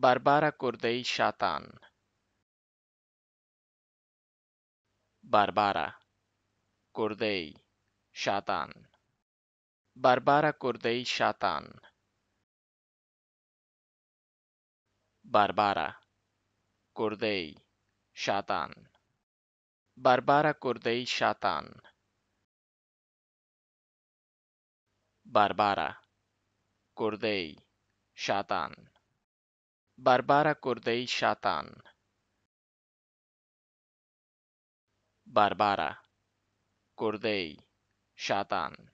Barbara Corday Shatán Barbara Corday Shatán Barbara Corday Shatán Barbara Corday Shatán Barbara Corday Shatan Shatán Barbara Corday Shatan Barbara Corday Shatan